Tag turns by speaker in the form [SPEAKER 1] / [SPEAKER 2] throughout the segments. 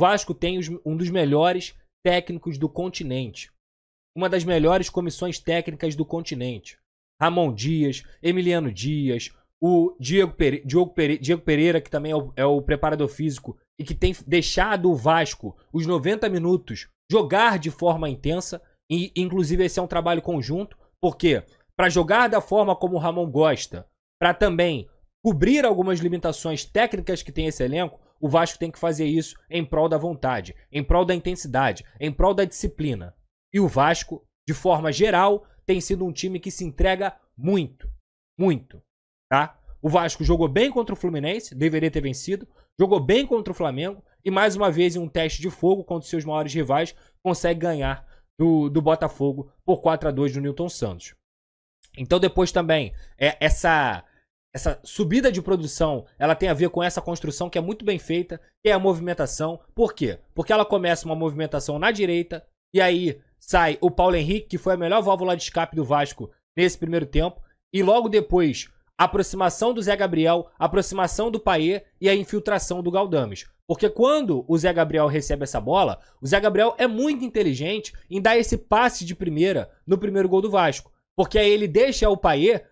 [SPEAKER 1] Vasco tem os, um dos melhores técnicos do continente. Uma das melhores comissões técnicas do continente. Ramon Dias, Emiliano Dias, o Diego, Pere, Diogo Pere, Diego Pereira, que também é o, é o preparador físico e que tem deixado o Vasco os 90 minutos jogar de forma intensa. E, inclusive, esse é um trabalho conjunto, porque para jogar da forma como o Ramon gosta, para também cobrir algumas limitações técnicas que tem esse elenco, o Vasco tem que fazer isso em prol da vontade, em prol da intensidade, em prol da disciplina. E o Vasco, de forma geral, tem sido um time que se entrega muito, muito, tá? O Vasco jogou bem contra o Fluminense, deveria ter vencido, jogou bem contra o Flamengo e mais uma vez em um teste de fogo contra os seus maiores rivais consegue ganhar do, do Botafogo por 4 a 2 do Newton Santos. Então depois também é essa essa subida de produção, ela tem a ver com essa construção que é muito bem feita, que é a movimentação. Por quê? Porque ela começa uma movimentação na direita e aí sai o Paulo Henrique, que foi a melhor válvula de escape do Vasco nesse primeiro tempo, e logo depois aproximação do Zé Gabriel, aproximação do Paê e a infiltração do Galdames. Porque quando o Zé Gabriel recebe essa bola, o Zé Gabriel é muito inteligente em dar esse passe de primeira no primeiro gol do Vasco. Porque aí ele deixa o Paier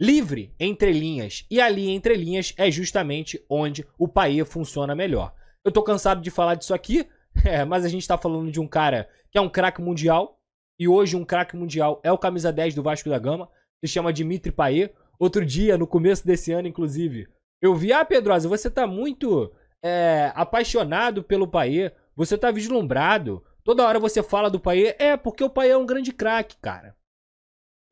[SPEAKER 1] livre entre linhas. E ali entre linhas é justamente onde o Paê funciona melhor. Eu tô cansado de falar disso aqui, é, mas a gente tá falando de um cara que é um craque mundial. E hoje um craque mundial é o camisa 10 do Vasco da Gama. Se chama Dimitri Paê. Outro dia, no começo desse ano, inclusive, eu vi, ah, Pedrosa, você tá muito é, apaixonado pelo Paê, você tá vislumbrado, toda hora você fala do Paê. É, porque o Paê é um grande craque, cara.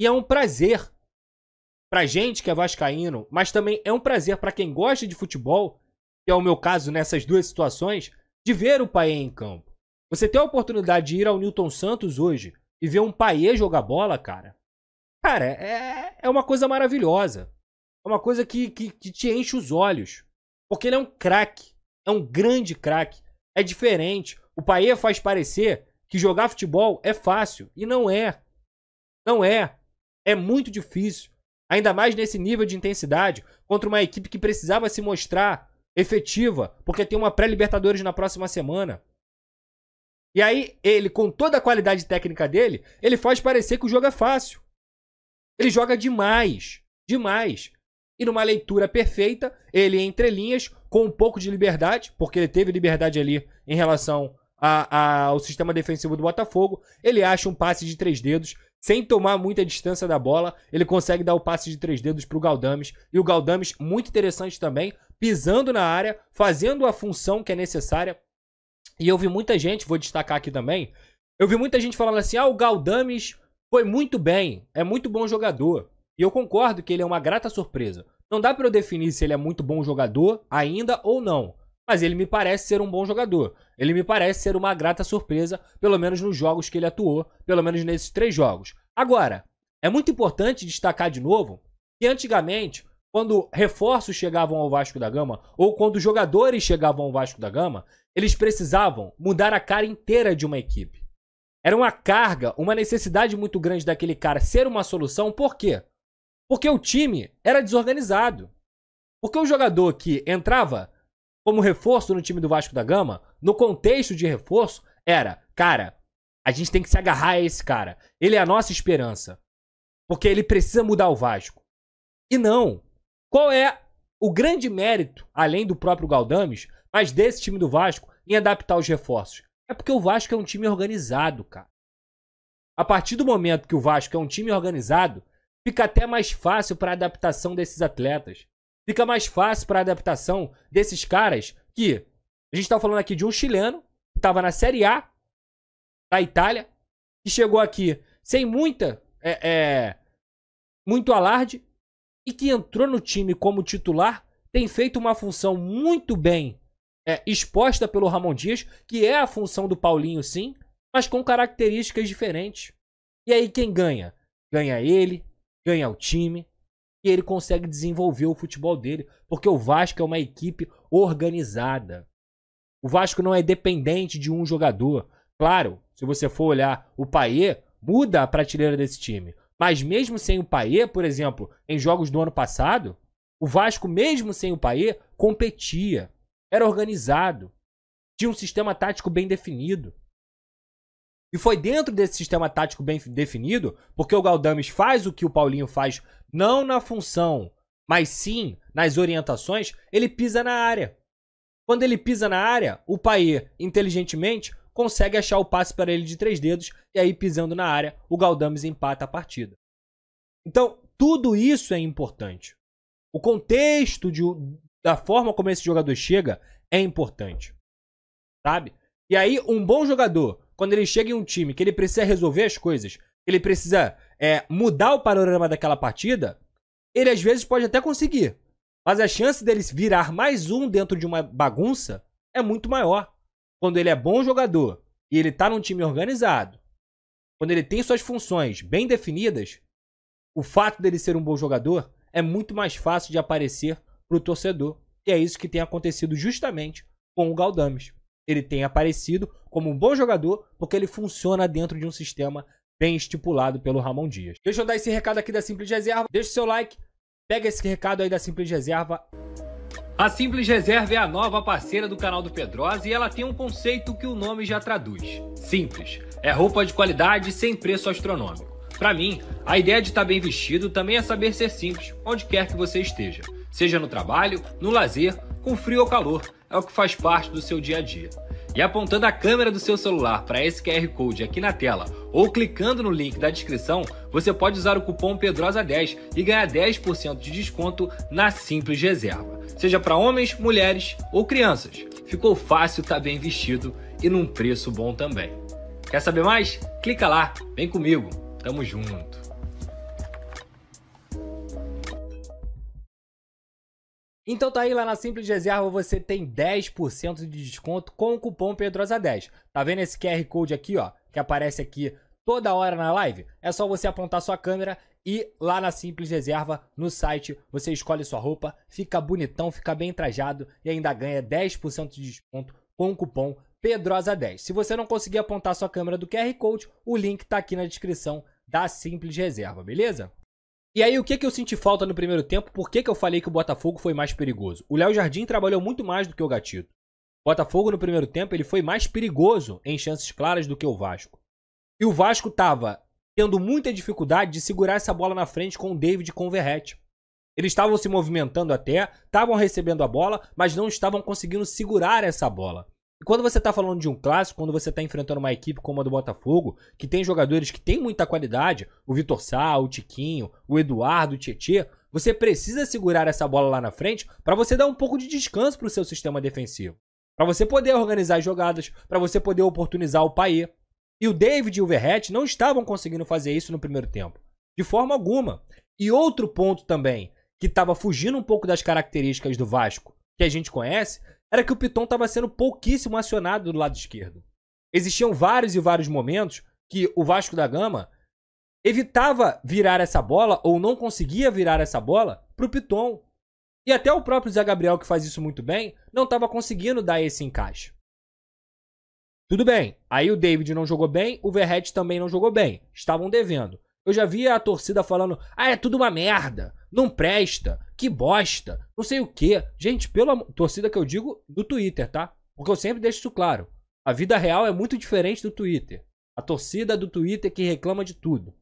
[SPEAKER 1] E é um prazer pra gente que é vascaíno, mas também é um prazer para quem gosta de futebol, que é o meu caso nessas duas situações, de ver o Paê em campo. Você tem a oportunidade de ir ao Newton Santos hoje e ver um Paê jogar bola, cara. Cara, é, é uma coisa maravilhosa. É uma coisa que, que, que te enche os olhos. Porque ele é um craque. É um grande craque. É diferente. O Paê faz parecer que jogar futebol é fácil. E não é. Não é. É muito difícil. Ainda mais nesse nível de intensidade, contra uma equipe que precisava se mostrar efetiva, porque tem uma pré-Libertadores na próxima semana. E aí, ele, com toda a qualidade técnica dele, ele faz parecer que o jogo é fácil. Ele joga demais, demais. E numa leitura perfeita, ele entre linhas, com um pouco de liberdade, porque ele teve liberdade ali em relação a, a, ao sistema defensivo do Botafogo, ele acha um passe de três dedos sem tomar muita distância da bola, ele consegue dar o passe de três dedos para o Galdames. E o Galdames, muito interessante também, pisando na área, fazendo a função que é necessária. E eu vi muita gente, vou destacar aqui também, eu vi muita gente falando assim, ah, o Galdames foi muito bem, é muito bom jogador. E eu concordo que ele é uma grata surpresa. Não dá para eu definir se ele é muito bom jogador ainda ou não mas ele me parece ser um bom jogador. Ele me parece ser uma grata surpresa, pelo menos nos jogos que ele atuou, pelo menos nesses três jogos. Agora, é muito importante destacar de novo que antigamente, quando reforços chegavam ao Vasco da Gama ou quando jogadores chegavam ao Vasco da Gama, eles precisavam mudar a cara inteira de uma equipe. Era uma carga, uma necessidade muito grande daquele cara ser uma solução, por quê? Porque o time era desorganizado. Porque o jogador que entrava como reforço no time do Vasco da Gama, no contexto de reforço, era, cara, a gente tem que se agarrar a esse cara. Ele é a nossa esperança. Porque ele precisa mudar o Vasco. E não. Qual é o grande mérito, além do próprio Galdames, mas desse time do Vasco, em adaptar os reforços? É porque o Vasco é um time organizado, cara. A partir do momento que o Vasco é um time organizado, fica até mais fácil para a adaptação desses atletas. Fica mais fácil para adaptação desses caras que a gente está falando aqui de um chileno que estava na Série A da Itália que chegou aqui sem muita é, é, muito alarde e que entrou no time como titular tem feito uma função muito bem é, exposta pelo Ramon Dias que é a função do Paulinho sim mas com características diferentes e aí quem ganha ganha ele ganha o time e ele consegue desenvolver o futebol dele, porque o Vasco é uma equipe organizada. O Vasco não é dependente de um jogador. Claro, se você for olhar o Paier, muda a prateleira desse time. Mas mesmo sem o Paier, por exemplo, em jogos do ano passado, o Vasco, mesmo sem o Paier, competia. Era organizado. Tinha um sistema tático bem definido. E foi dentro desse sistema tático bem definido, porque o Galdames faz o que o Paulinho faz, não na função, mas sim nas orientações, ele pisa na área. Quando ele pisa na área, o Paê, inteligentemente, consegue achar o passe para ele de três dedos, e aí, pisando na área, o Galdames empata a partida. Então, tudo isso é importante. O contexto de, da forma como esse jogador chega é importante. Sabe? E aí, um bom jogador quando ele chega em um time que ele precisa resolver as coisas, ele precisa é, mudar o panorama daquela partida, ele às vezes pode até conseguir. Mas a chance dele virar mais um dentro de uma bagunça é muito maior. Quando ele é bom jogador e ele tá num time organizado, quando ele tem suas funções bem definidas, o fato dele ser um bom jogador é muito mais fácil de aparecer para o torcedor. E é isso que tem acontecido justamente com o Galdames ele tem aparecido como um bom jogador, porque ele funciona dentro de um sistema bem estipulado pelo Ramon Dias. Deixa eu dar esse recado aqui da Simples Reserva. Deixa o seu like, pega esse recado aí da Simples Reserva. A Simples Reserva é a nova parceira do canal do Pedrosa e ela tem um conceito que o nome já traduz. Simples. É roupa de qualidade sem preço astronômico. Para mim, a ideia de estar tá bem vestido também é saber ser simples, onde quer que você esteja. Seja no trabalho, no lazer com frio ou calor, é o que faz parte do seu dia a dia. E apontando a câmera do seu celular para esse QR Code aqui na tela ou clicando no link da descrição, você pode usar o cupom PEDROSA10 e ganhar 10% de desconto na simples reserva. Seja para homens, mulheres ou crianças. Ficou fácil, tá bem vestido e num preço bom também. Quer saber mais? Clica lá, vem comigo. Tamo junto. Então tá aí lá na Simples Reserva você tem 10% de desconto com o cupom Pedrosa10. Tá vendo esse QR Code aqui, ó, que aparece aqui toda hora na live? É só você apontar sua câmera e lá na Simples Reserva, no site, você escolhe sua roupa, fica bonitão, fica bem trajado e ainda ganha 10% de desconto com o cupom Pedrosa10. Se você não conseguir apontar sua câmera do QR Code, o link tá aqui na descrição da Simples Reserva, beleza? E aí, o que, que eu senti falta no primeiro tempo? Por que, que eu falei que o Botafogo foi mais perigoso? O Léo Jardim trabalhou muito mais do que o Gatito. O Botafogo, no primeiro tempo, ele foi mais perigoso em chances claras do que o Vasco. E o Vasco estava tendo muita dificuldade de segurar essa bola na frente com o David e com o Verrete. Eles estavam se movimentando até, estavam recebendo a bola, mas não estavam conseguindo segurar essa bola. E quando você está falando de um clássico, quando você está enfrentando uma equipe como a do Botafogo, que tem jogadores que têm muita qualidade, o Vitor Sá, o Tiquinho, o Eduardo, o Tietê, você precisa segurar essa bola lá na frente para você dar um pouco de descanso para o seu sistema defensivo. Para você poder organizar jogadas, para você poder oportunizar o Paê. E o David e o Verret não estavam conseguindo fazer isso no primeiro tempo. De forma alguma. E outro ponto também, que estava fugindo um pouco das características do Vasco, que a gente conhece, era que o Piton estava sendo pouquíssimo acionado do lado esquerdo. Existiam vários e vários momentos que o Vasco da Gama evitava virar essa bola ou não conseguia virar essa bola para o Piton. E até o próprio Zé Gabriel, que faz isso muito bem, não estava conseguindo dar esse encaixe. Tudo bem, aí o David não jogou bem, o Verret também não jogou bem, estavam devendo. Eu já via a torcida falando: ah, é tudo uma merda, não presta, que bosta, não sei o que. Gente, pela torcida que eu digo do Twitter, tá? Porque eu sempre deixo isso claro. A vida real é muito diferente do Twitter. A torcida do Twitter que reclama de tudo.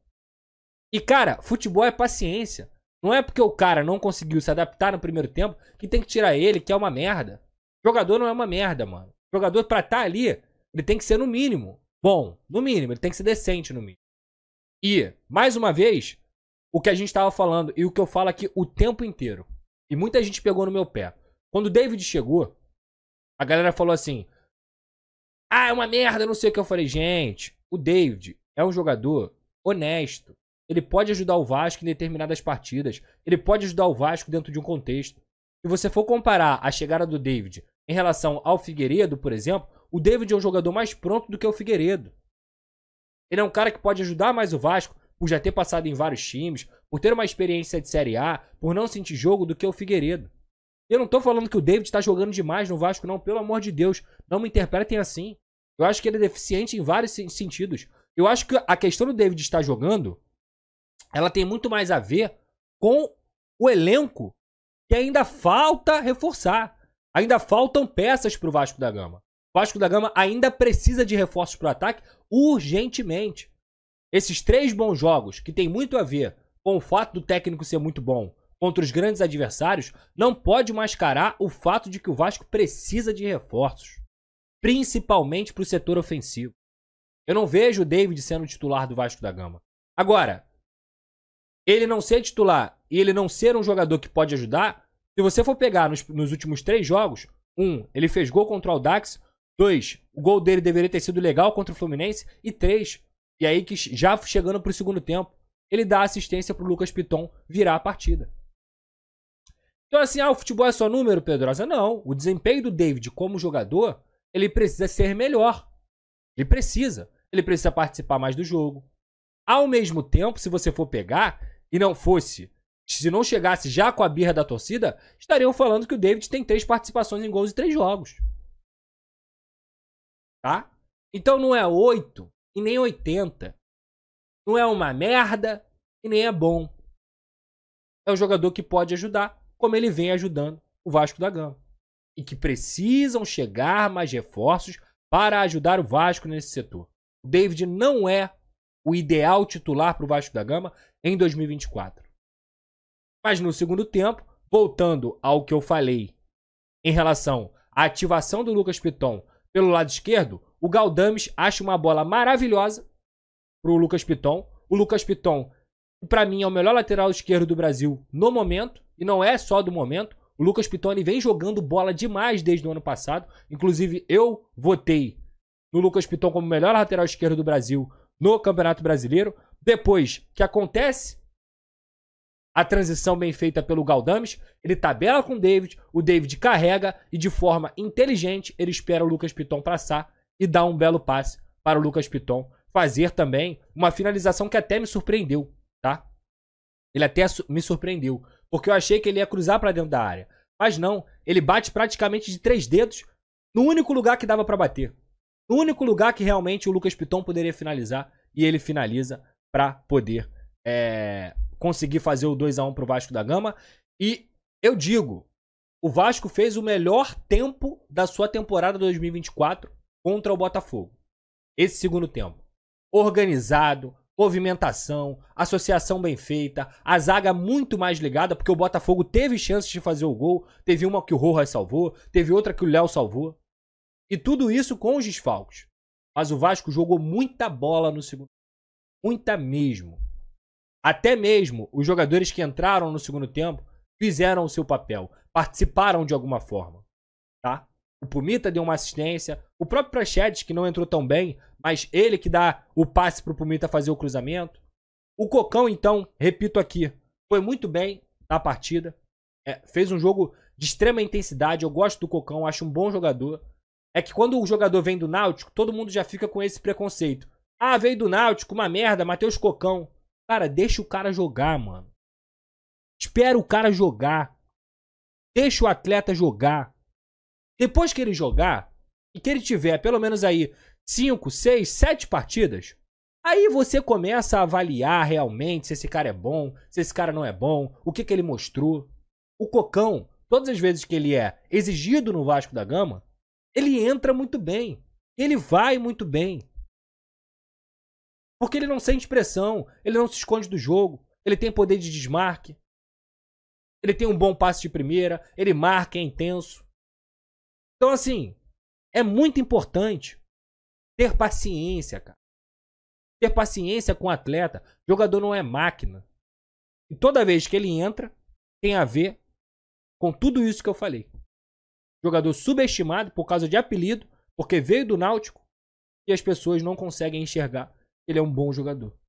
[SPEAKER 1] E cara, futebol é paciência. Não é porque o cara não conseguiu se adaptar no primeiro tempo que tem que tirar ele, que é uma merda. O jogador não é uma merda, mano. O jogador pra estar tá ali, ele tem que ser no mínimo bom, no mínimo, ele tem que ser decente no mínimo. E, mais uma vez, o que a gente estava falando e o que eu falo aqui o tempo inteiro. E muita gente pegou no meu pé. Quando o David chegou, a galera falou assim: Ah, é uma merda, não sei o que. Eu falei, gente, o David é um jogador honesto. Ele pode ajudar o Vasco em determinadas partidas. Ele pode ajudar o Vasco dentro de um contexto. Se você for comparar a chegada do David em relação ao Figueiredo, por exemplo, o David é um jogador mais pronto do que o Figueiredo. Ele é um cara que pode ajudar mais o Vasco por já ter passado em vários times, por ter uma experiência de Série A, por não sentir jogo do que o Figueiredo. Eu não tô falando que o David está jogando demais no Vasco, não, pelo amor de Deus. Não me interpretem assim. Eu acho que ele é deficiente em vários sentidos. Eu acho que a questão do David estar jogando, ela tem muito mais a ver com o elenco que ainda falta reforçar. Ainda faltam peças para o Vasco da Gama. O Vasco da Gama ainda precisa de reforços para o ataque urgentemente. Esses três bons jogos, que tem muito a ver com o fato do técnico ser muito bom contra os grandes adversários, não pode mascarar o fato de que o Vasco precisa de reforços, principalmente para o setor ofensivo. Eu não vejo o David sendo titular do Vasco da Gama. Agora, ele não ser titular e ele não ser um jogador que pode ajudar, se você for pegar nos, nos últimos três jogos, um, ele fez gol contra o Dax, dois, o gol dele deveria ter sido legal contra o Fluminense, e três, e aí, que já chegando para o segundo tempo, ele dá assistência para o Lucas Piton virar a partida. Então, assim, ah, o futebol é só número, Pedrosa? Não. O desempenho do David como jogador, ele precisa ser melhor. Ele precisa. Ele precisa participar mais do jogo. Ao mesmo tempo, se você for pegar e não fosse, se não chegasse já com a birra da torcida, estariam falando que o David tem três participações em gols e três jogos. Tá? Então não é oito, e nem 80. Não é uma merda e nem é bom. É um jogador que pode ajudar, como ele vem ajudando o Vasco da Gama. E que precisam chegar mais reforços para ajudar o Vasco nesse setor. O David não é o ideal titular para o Vasco da Gama em 2024. Mas no segundo tempo, voltando ao que eu falei em relação à ativação do Lucas Piton pelo lado esquerdo, o Galdames acha uma bola maravilhosa pro Lucas Piton. O Lucas Piton, para mim, é o melhor lateral esquerdo do Brasil no momento, e não é só do momento. O Lucas Piton ele vem jogando bola demais desde o ano passado. Inclusive, eu votei no Lucas Piton como melhor lateral esquerdo do Brasil no Campeonato Brasileiro. Depois que acontece a transição bem feita pelo Galdames, ele tabela com o David, o David carrega e de forma inteligente ele espera o Lucas Piton passar e dá um belo passe para o Lucas Piton fazer também uma finalização que até me surpreendeu, tá? Ele até me surpreendeu, porque eu achei que ele ia cruzar para dentro da área. Mas não, ele bate praticamente de três dedos no único lugar que dava para bater. No único lugar que realmente o Lucas Piton poderia finalizar e ele finaliza para poder é, conseguir fazer o 2 a 1 o Vasco da Gama. E eu digo, o Vasco fez o melhor tempo da sua temporada 2024 contra o Botafogo. Esse segundo tempo. Organizado, movimentação, associação bem feita, a zaga muito mais ligada, porque o Botafogo teve chances de fazer o gol, teve uma que o Rojas salvou, teve outra que o Léo salvou. E tudo isso com os desfalques. Mas o Vasco jogou muita bola no segundo Muita mesmo. Até mesmo os jogadores que entraram no segundo tempo fizeram o seu papel, participaram de alguma forma, tá? O Pumita deu uma assistência. O próprio Prachedes, que não entrou tão bem, mas ele que dá o passe pro Pumita fazer o cruzamento. O Cocão, então, repito aqui, foi muito bem na partida. É, fez um jogo de extrema intensidade. Eu gosto do Cocão, acho um bom jogador. É que quando o jogador vem do Náutico, todo mundo já fica com esse preconceito. Ah, veio do Náutico, uma merda, Matheus Cocão. Cara, deixa o cara jogar, mano. Espera o cara jogar. Deixa o atleta jogar. Depois que ele jogar e que ele tiver pelo menos aí 5, 6, 7 partidas, aí você começa a avaliar realmente se esse cara é bom, se esse cara não é bom, o que, que ele mostrou. O Cocão, todas as vezes que ele é exigido no Vasco da Gama, ele entra muito bem. Ele vai muito bem. Porque ele não sente pressão, ele não se esconde do jogo, ele tem poder de desmarque, ele tem um bom passe de primeira, ele marca, é intenso. Então, assim, é muito importante ter paciência, cara. Ter paciência com o atleta. O jogador não é máquina. E toda vez que ele entra, tem a ver com tudo isso que eu falei. Jogador subestimado por causa de apelido, porque veio do Náutico e as pessoas não conseguem enxergar. que Ele é um bom jogador.